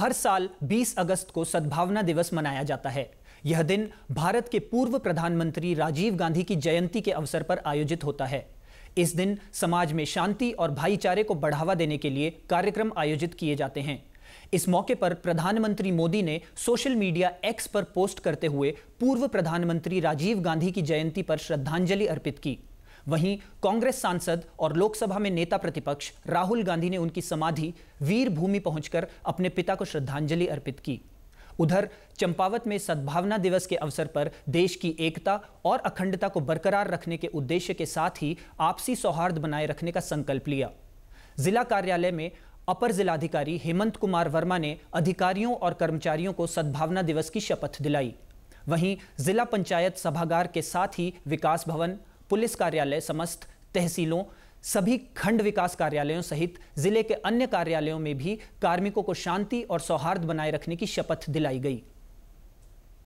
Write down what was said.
हर साल 20 अगस्त को सद्भावना दिवस मनाया जाता है यह दिन भारत के पूर्व प्रधानमंत्री राजीव गांधी की जयंती के अवसर पर आयोजित होता है इस दिन समाज में शांति और भाईचारे को बढ़ावा देने के लिए कार्यक्रम आयोजित किए जाते हैं इस मौके पर प्रधानमंत्री मोदी ने सोशल मीडिया एक्स पर पोस्ट करते हुए पूर्व प्रधानमंत्री राजीव गांधी की जयंती पर श्रद्धांजलि अर्पित की वहीं कांग्रेस सांसद और लोकसभा में नेता प्रतिपक्ष राहुल गांधी ने उनकी समाधि वीरभूमि पहुंचकर अपने पिता को श्रद्धांजलि अर्पित की उधर चंपावत में सद्भावना दिवस के अवसर पर देश की एकता और अखंडता को बरकरार रखने के उद्देश्य के साथ ही आपसी सौहार्द बनाए रखने का संकल्प लिया जिला कार्यालय में अपर जिलाधिकारी हेमंत कुमार वर्मा ने अधिकारियों और कर्मचारियों को सद्भावना दिवस की शपथ दिलाई वहीं जिला पंचायत सभागार के साथ ही विकास भवन पुलिस कार्यालय समस्त तहसीलों सभी खंड विकास कार्यालयों सहित जिले के अन्य कार्यालयों में भी कार्मिकों को शांति और सौहार्द बनाए रखने की शपथ दिलाई गई